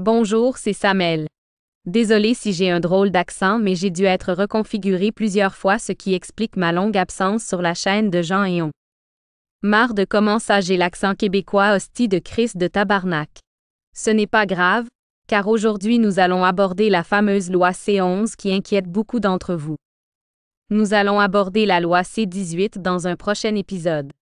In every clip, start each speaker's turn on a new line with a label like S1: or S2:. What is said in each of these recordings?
S1: Bonjour, c'est Samel. Désolé si j'ai un drôle d'accent, mais j'ai dû être reconfiguré plusieurs fois, ce qui explique ma longue absence sur la chaîne de Jean et On. Marre de comment ça j'ai l'accent québécois hostie de Chris de Tabarnak. Ce n'est pas grave, car aujourd'hui nous allons aborder la fameuse loi C11 qui inquiète beaucoup d'entre vous. Nous allons aborder la loi C18 dans un prochain épisode.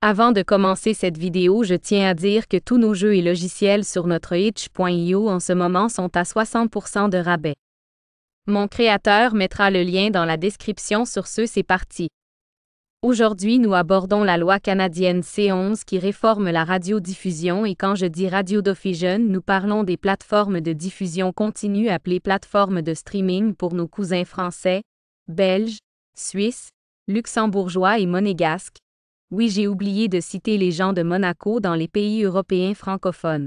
S1: Avant de commencer cette vidéo, je tiens à dire que tous nos jeux et logiciels sur notre itch.io en ce moment sont à 60% de rabais. Mon créateur mettra le lien dans la description sur ce c'est parti. Aujourd'hui, nous abordons la loi canadienne C11 qui réforme la radiodiffusion et quand je dis radiodiffusion, nous parlons des plateformes de diffusion continue appelées plateformes de streaming pour nos cousins français, belges, suisses, luxembourgeois et monégasques oui, j'ai oublié de citer les gens de Monaco dans les pays européens francophones.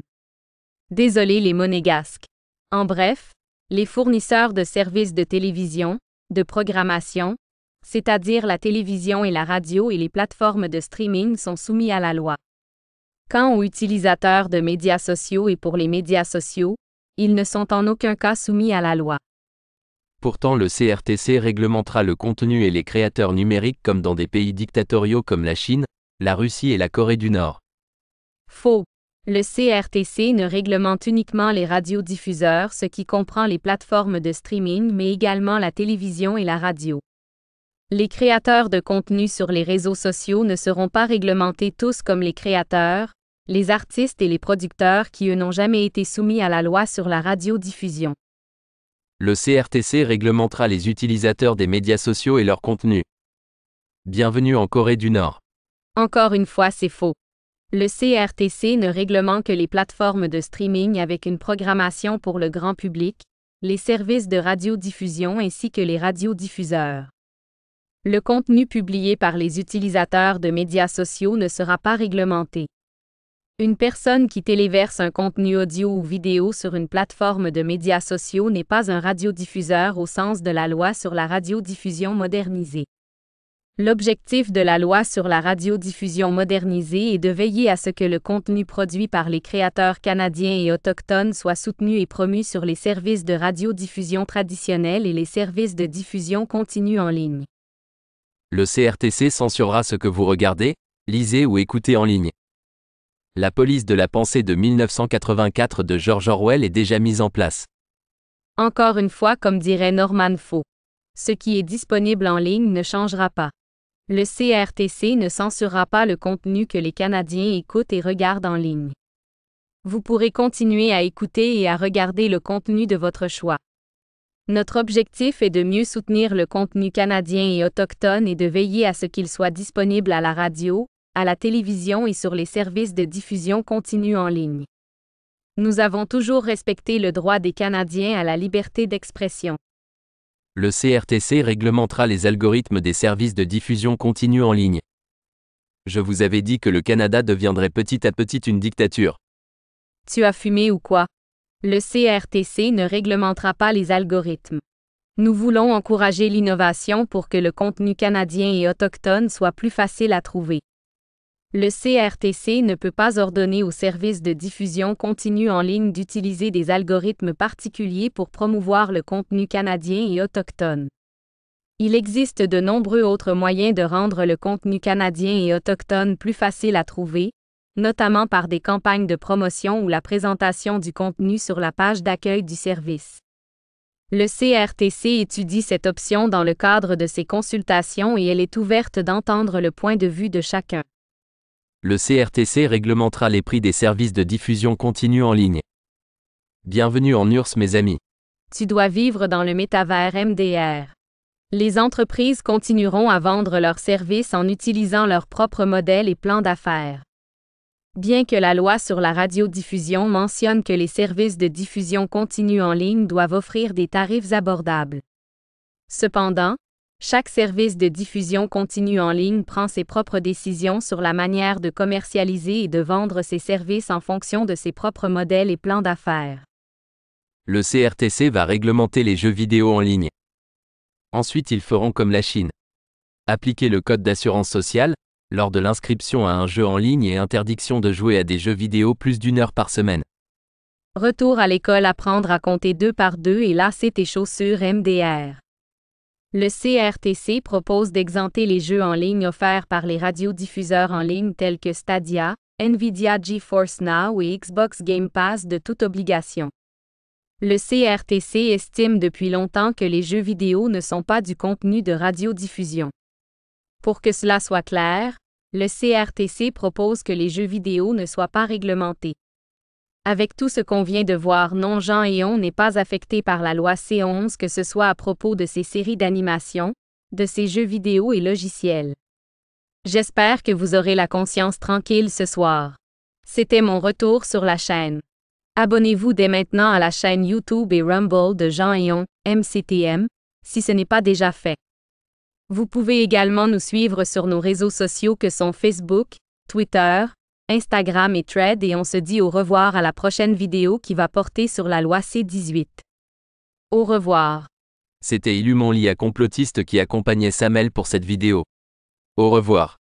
S1: Désolé les monégasques. En bref, les fournisseurs de services de télévision, de programmation, c'est-à-dire la télévision et la radio et les plateformes de streaming sont soumis à la loi. Quant aux utilisateurs de médias sociaux et pour les médias sociaux, ils ne sont en aucun cas soumis à la loi.
S2: Pourtant le CRTC réglementera le contenu et les créateurs numériques comme dans des pays dictatoriaux comme la Chine, la Russie et la Corée du Nord.
S1: Faux. Le CRTC ne réglemente uniquement les radiodiffuseurs, ce qui comprend les plateformes de streaming, mais également la télévision et la radio. Les créateurs de contenu sur les réseaux sociaux ne seront pas réglementés tous comme les créateurs, les artistes et les producteurs qui eux n'ont jamais été soumis à la loi sur la radiodiffusion
S2: le CRTC réglementera les utilisateurs des médias sociaux et leur contenu. Bienvenue en Corée du Nord.
S1: Encore une fois, c'est faux. Le CRTC ne réglemente que les plateformes de streaming avec une programmation pour le grand public, les services de radiodiffusion ainsi que les radiodiffuseurs. Le contenu publié par les utilisateurs de médias sociaux ne sera pas réglementé. Une personne qui téléverse un contenu audio ou vidéo sur une plateforme de médias sociaux n'est pas un radiodiffuseur au sens de la loi sur la radiodiffusion modernisée. L'objectif de la loi sur la radiodiffusion modernisée est de veiller à ce que le contenu produit par les créateurs canadiens et autochtones soit soutenu et promu sur les services de radiodiffusion traditionnels et les services de diffusion continue en ligne.
S2: Le CRTC censurera ce que vous regardez, lisez ou écoutez en ligne la police de la pensée de 1984 de George Orwell
S1: est déjà mise en place. Encore une fois, comme dirait Norman Faux. Ce qui est disponible en ligne ne changera pas. Le CRTC ne censurera pas le contenu que les Canadiens écoutent et regardent en ligne. Vous pourrez continuer à écouter et à regarder le contenu de votre choix. Notre objectif est de mieux soutenir le contenu canadien et autochtone et de veiller à ce qu'il soit disponible à la radio, à la télévision et sur les services de diffusion continue en ligne. Nous avons toujours respecté le droit des Canadiens à la liberté d'expression.
S2: Le CRTC réglementera les algorithmes des services de diffusion continue en ligne. Je vous avais dit que le Canada deviendrait petit à petit une dictature.
S1: Tu as fumé ou quoi Le CRTC ne réglementera pas les algorithmes. Nous voulons encourager l'innovation pour que le contenu canadien et autochtone soit plus facile à trouver. Le CRTC ne peut pas ordonner aux services de diffusion continue en ligne d'utiliser des algorithmes particuliers pour promouvoir le contenu canadien et autochtone. Il existe de nombreux autres moyens de rendre le contenu canadien et autochtone plus facile à trouver, notamment par des campagnes de promotion ou la présentation du contenu sur la page d'accueil du service. Le CRTC étudie cette option dans le cadre de ses consultations et elle est ouverte d'entendre le point de vue de chacun
S2: le CRTC réglementera les prix des services de diffusion continue en ligne. Bienvenue en URSS mes amis.
S1: Tu dois vivre dans le métavers MDR. Les entreprises continueront à vendre leurs services en utilisant leurs propres modèles et plans d'affaires. Bien que la loi sur la radiodiffusion mentionne que les services de diffusion continue en ligne doivent offrir des tarifs abordables. Cependant, chaque service de diffusion continue en ligne prend ses propres décisions sur la manière de commercialiser et de vendre ses services en fonction de ses propres modèles et plans d'affaires.
S2: Le CRTC va réglementer les jeux vidéo en ligne. Ensuite, ils feront comme la Chine. Appliquer le code d'assurance sociale, lors de l'inscription à un jeu en ligne et interdiction de jouer à des jeux vidéo plus d'une heure par semaine.
S1: Retour à l'école, apprendre à compter deux par deux et lasser tes chaussures MDR. Le CRTC propose d'exenter les jeux en ligne offerts par les radiodiffuseurs en ligne tels que Stadia, Nvidia GeForce Now et Xbox Game Pass de toute obligation. Le CRTC estime depuis longtemps que les jeux vidéo ne sont pas du contenu de radiodiffusion. Pour que cela soit clair, le CRTC propose que les jeux vidéo ne soient pas réglementés. Avec tout ce qu'on vient de voir, non Jean et n'est pas affecté par la loi C11 que ce soit à propos de ses séries d'animation, de ses jeux vidéo et logiciels. J'espère que vous aurez la conscience tranquille ce soir. C'était mon retour sur la chaîne. Abonnez-vous dès maintenant à la chaîne YouTube et Rumble de Jean et MCTM, si ce n'est pas déjà fait. Vous pouvez également nous suivre sur nos réseaux sociaux que sont Facebook, Twitter, Instagram et Thread et on se dit au revoir à la prochaine vidéo qui va porter sur la loi C-18. Au revoir.
S2: C'était Illumonli à complotiste qui accompagnait Samel pour cette vidéo. Au revoir.